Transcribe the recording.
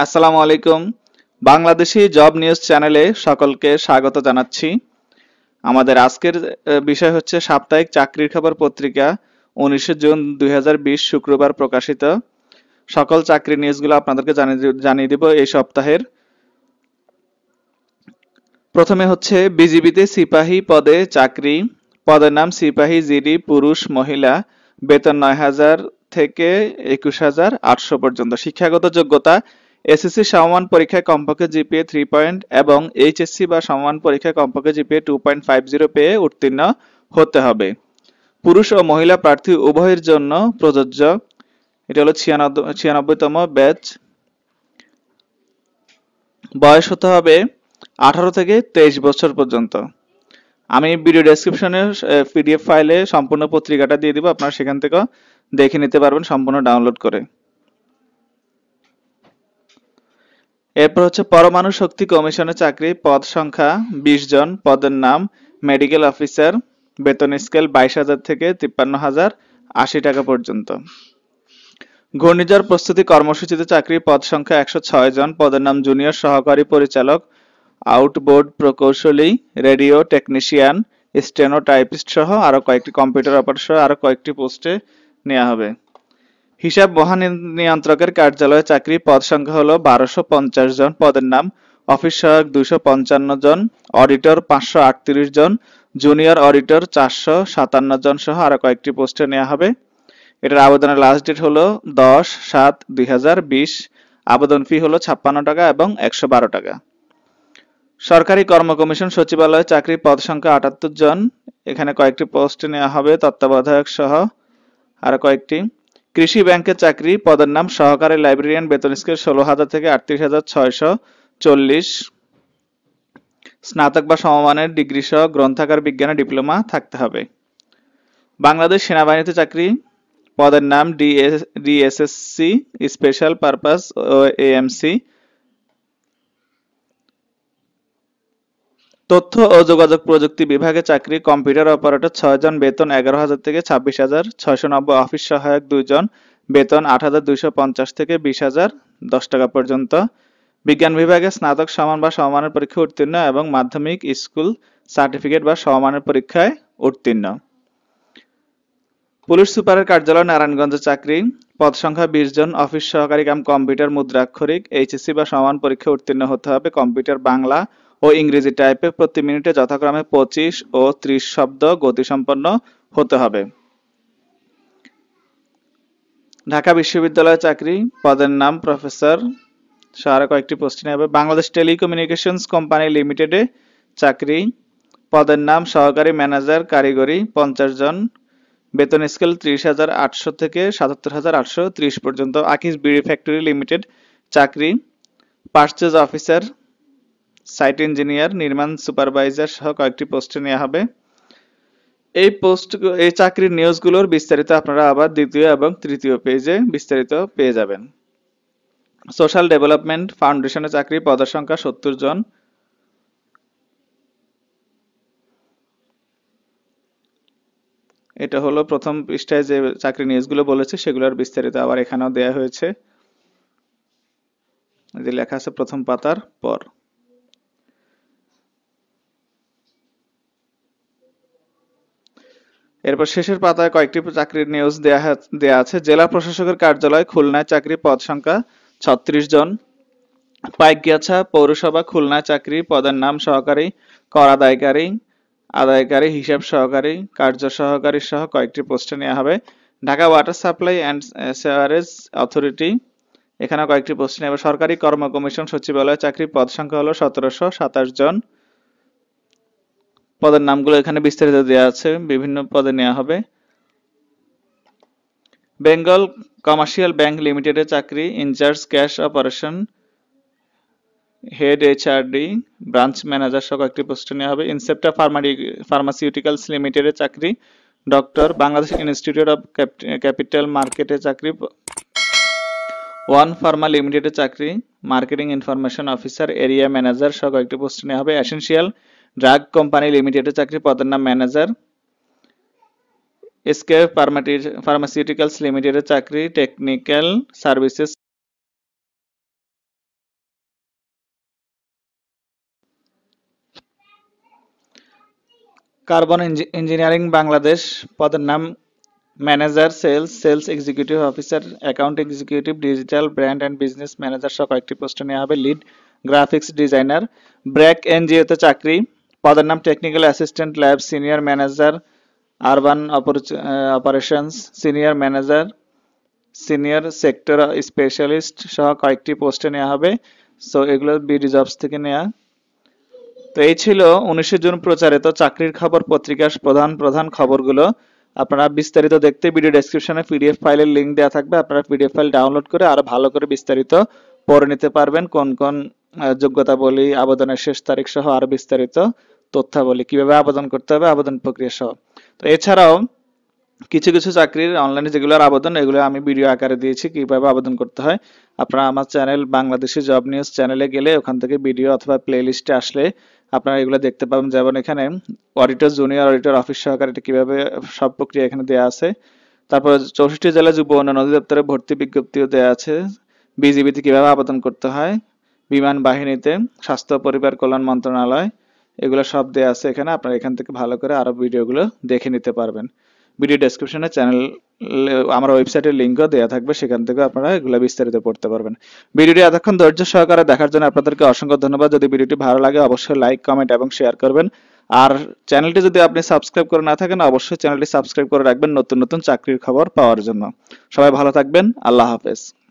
আসসালামু আলাইকুম Bangladeshi job news চ্যানেলে সকলকে স্বাগত জানাচ্ছি আমাদের আজকের বিষয় হচ্ছে সাপ্তাহিক চাকরির খবর পত্রিকা উনিশে জুন দুই শুক্রবার প্রকাশিত সকল চাকরি নিউজগুলো আপনাদেরকে জানিয়ে দেব এই সপ্তাহের প্রথমে হচ্ছে বিজিবিতে সিপাহী পদে চাকরি পদের নাম সিপাহী জিডি পুরুষ মহিলা বেতন নয় হাজার থেকে একুশ হাজার আটশো পর্যন্ত শিক্ষাগত যোগ্যতা এসএসসি সমমান পরীক্ষায় কমপক্ষে জিপিএ থ্রি পয়েন্ট এবং এইচএসসি বা সমমান পরীক্ষায় কমপক্ষে GPA two point five zero পেয়ে উত্তীর্ণ হতে হবে পুরুষ ও মহিলা প্রার্থী উভয়ের জন্য প্রযোজ্য এটা হলো ছিয়ানব্বই ছিয়ানব্বইতম ব্যাচ বয়স হতে হবে আঠারো থেকে তেইশ বছর পর্যন্ত আমি ভিডিও ডেসক্রিপশনে পিডিএফ ফাইলে সম্পূর্ণ পত্রিকাটা দিয়ে দিব আপনারা সেখান থেকে দেখে নিতে পারবেন সম্পূর্ণ ডাউনলোড করে এরপর হচ্ছে পরমাণু শক্তি কমিশনের চাকরি পদ সংখ্যা বিশ জন পদের নাম মেডিকেল অফিসার বেতন স্কেল বাইশ হাজার থেকে তিপ্পান্ন হাজার আশি টাকা পর্যন্ত ঘূর্ণিঝড় প্রস্তুতি কর্মসূচিতে চাকরি পদ সংখ্যা একশো ছয় জন পদের নাম জুনিয়র সহকারী পরিচালক আউটবোর্ড প্রকৌশলী রেডিও টেকনিশিয়ান স্টেনো টাইপিস্ট সহ আরো কয়েকটি কম্পিউটার অপারেটর আরো কয়েকটি পোস্টে নেওয়া হবে হিসাব মহানিয়ন্ত্রকের কার্যালয়ে চাকরির পদ সংখ্যা হল বারোশো পঞ্চাশ জন পদের নাম অফিস সহায়ক দুশো পঞ্চান্ন জন অডিটর পাঁচশো আটত্রিশ জন জুনিয়র অডিটর চারশো সাতান্ন জন সহ আরো কয়েকটি পোস্টে নেওয়া হবে এটার আবেদনের লাস্ট ডেট হলো দশ সাত দুই আবেদন ফি হলো ছাপ্পান্ন টাকা এবং একশো বারো টাকা সরকারি কর্ম কমিশন সচিবালয়ে চাকরির পদ সংখ্যা আটাত্তর জন এখানে কয়েকটি পোস্টে নেওয়া হবে তত্ত্বাবধায়ক সহ আরো কয়েকটি কৃষি ব্যাংকের চাকরি পদের নাম সহকারী লাইব্রেরিয়ান বেতন স্কেল ষোলো হাজার থেকে আটত্রিশ হাজার ছয়শো চল্লিশ স্নাতক বা সমমানের ডিগ্রি সহ গ্রন্থাগার বিজ্ঞানের ডিপ্লোমা থাকতে হবে বাংলাদেশ সেনাবাহিনীতে চাকরি পদের নাম ডিএস ডিএসএসসি স্পেশাল পারপাস ও এএমসি তথ্য ও যোগাযোগ প্রযুক্তি বিভাগে চাকরি কম্পিউটার অপারেটর ছয় জন বেতন এগারো হাজার থেকে ছাব্বিশ হাজার ছয়শো নব্বই অফিস সহায়ক দুইজন বেতন আট হাজার দুইশো পঞ্চাশ থেকে বিশ হাজার দশ টাকা পর্যন্ত বিজ্ঞান বিভাগে স্নাতক সমান বা সমমানের পরীক্ষা উত্তীর্ণ এবং মাধ্যমিক স্কুল সার্টিফিকেট বা সমমানের পরীক্ষায় উত্তীর্ণ পুলিশ সুপারের কার্যালয় নারায়ণগঞ্জে চাকরি পদ সংখ্যা বিশ জন অফিস সহকারী কাম কম্পিউটার মুদ্রাক্ষরিক এইচএসসি বা সমান পরীক্ষা উত্তীর্ণ হতে হবে কম্পিউটার বাংলা ও ইংরেজি টাইপে প্রতি মিনিটে যথাক্রমে পঁচিশ ও ত্রিশ শব্দ গতিসম্পন্ন হতে হবে ঢাকা বিশ্ববিদ্যালয়ের চাকরি পদের নাম প্রফেসর সারা কয়েকটি পোস্টিং হবে বাংলাদেশ টেলিকমিউনিকেশনস কোম্পানি লিমিটেডে চাকরি পদের নাম সহকারী ম্যানেজার কারিগরি পঞ্চাশ জন বেতন স্কেল ত্রিশ হাজার আটশো থেকে সাতাত্তর হাজার আটশো ত্রিশ পর্যন্ত আকিস বিড়ি ফ্যাক্টরি লিমিটেড চাকরি পার্চেজ অফিসার সাইট ইঞ্জিনিয়ার নির্মাণ সুপারভাইজার সহ কয়েকটি পোস্টে নেওয়া হবে এই পোস্ট এই চাকরির নিউজগুলোর বিস্তারিত আপনারা আবার দ্বিতীয় এবং তৃতীয় পেজে বিস্তারিত পেয়ে যাবেন সোশ্যাল ডেভেলপমেন্ট ফাউন্ডেশনের চাকরি পদের সংখ্যা সত্তর জন এটা হলো প্রথম পৃষ্ঠায় যে চাকরি নিউজগুলো বলেছে সেগুলোর বিস্তারিত আবার এখানেও দেয়া হয়েছে যে লেখা আছে প্রথম পাতার পর এরপর শেষের পাতায় কয়েকটি চাকরির নিউজ দেয়া আছে জেলা প্রশাসকের কার্যালয় খুলনায় চাকরি পদ সংখ্যা ছত্রিশ জন পাইকগাছা পৌরসভা খুলনা চাকরি পদের নাম সহকারী কর আদায়কারী আদায়কারী হিসাব সহকারী কার্য সহকারী সহ কয়েকটি পোস্টে নেওয়া হবে Dhaka water supply and sewerage authority এখানে কয়েকটি পোস্ট নেবে সরকারি কর্ম কমিশন সচিবালয় চাকরি পদ সংখ্যা হলো সতেরোশো সাতাশ জন পদের নামগুলো এখানে বিস্তারিত দেওয়া আছে বিভিন্ন পদে নেওয়া হবে বেঙ্গল কমার্শিয়াল ব্যাংক লিমিটেডে চাকরি in-charge cash operation head HRD branch manager সহ একটি পোস্টে নেওয়া হবে ইনসেপ্টা ফার্মাসিউটিক্যালস লিমিটেডে চাকরি doctor Bangladesh institute of capital মার্কেটে চাকরি ওয়ান ফার্মা লিমিটেডে চাকরি marketing information officer area manager সহ একটি পোস্টে নেওয়া হবে এসেনশিয়াল ড্রাগ কোম্পানি লিমিটেডের চাকরি পদের নাম ম্যানেজার স্কেপ ফার্মাসিউটিক্যালস লিমিটেডের চাকরি technical services carbon engineering Bangladesh পদের নাম manager sales sales executive officer account executive digital brand and business manager সহ কয়েকটি পোস্টে নেওয়া হবে লিড গ্রাফিক্স ডিজাইনার ব্র্যাক এনজিওতে চাকরি পদের নাম technical assistant lab senior manager urban operations senior manager senior sector specialist সহ কয়েকটি পোস্টে নেওয়া হবে সো এগুলো বিডি জবস থেকে নেওয়া তো এই ছিল উনিশে জুন প্রচারিত চাকরির খবর পত্রিকার প্রধান প্রধান খবরগুলো আপনারা বিস্তারিত দেখতে ভিডিও ডেসক্রিপশনে পিডিএফ ফাইলের লিঙ্ক দেওয়া থাকবে আপনারা পিডিএফ ফাইল ডাউনলোড করে আরো ভালো করে বিস্তারিত পড়ে নিতে পারবেন কোন কোন যোগ্যতা বলি আবেদনের শেষ তারিখ সহ আরো বিস্তারিত তথ্যাবলী কিভাবে আবেদন করতে হবে আবেদন প্রক্রিয়া সহ তো এছাড়াও কিছু কিছু চাকরির অনলাইনে যেগুলোর আবেদন এগুলো আমি ভিডিও আকারে দিয়েছি কিভাবে আবেদন করতে হয় আপনারা আমার চ্যানেল বাংলাদেশি জব নিউজ চ্যানেলে গেলে ওখান থেকে ভিডিও অথবা প্লে লিস্টে আসলে আপনারা এগুলো দেখতে পাবেন যেমন এখানে অডিটর জুনিয়র অডিটর অফিস সহকারে এটা কিভাবে সব প্রক্রিয়া এখানে দেওয়া আছে তারপর চৌষট্টি জেলা যুব উন্নয়ন অধিদপ্তরে ভর্তি বিজ্ঞপ্তিও দেওয়া আছে বিজিবিতে কিভাবে আবেদন করতে হয় বিমান বাহিনীতে স্বাস্থ্য পরিবার কল্যাণ মন্ত্রণালয় এগুলো সব দেওয়া আছে এখানে আপনারা এখান থেকে ভালো করে আরও ভিডিওগুলো দেখে নিতে পারবেন ভিডিও ডেসক্রিপশনে চ্যানেল আমার ওয়েবসাইটের লিঙ্কও দেওয়া থাকবে সেখান থেকে আপনারা এগুলো বিস্তারিত পড়তে পারবেন ভিডিওটি এতক্ষণ ধৈর্য সহকারে দেখার জন্য আপনাদেরকে অসংখ্য ধন্যবাদ যদি ভিডিওটি ভালো লাগে অবশ্যই লাইক কমেন্ট এবং শেয়ার করবেন আর চ্যানেলটি যদি আপনি সাবস্ক্রাইব করে না থাকেন অবশ্যই চ্যানেলটি সাবস্ক্রাইব করে রাখবেন নতুন নতুন চাকরির খবর পাওয়ার জন্য সবাই ভালো থাকবেন আল্লাহ হাফেজ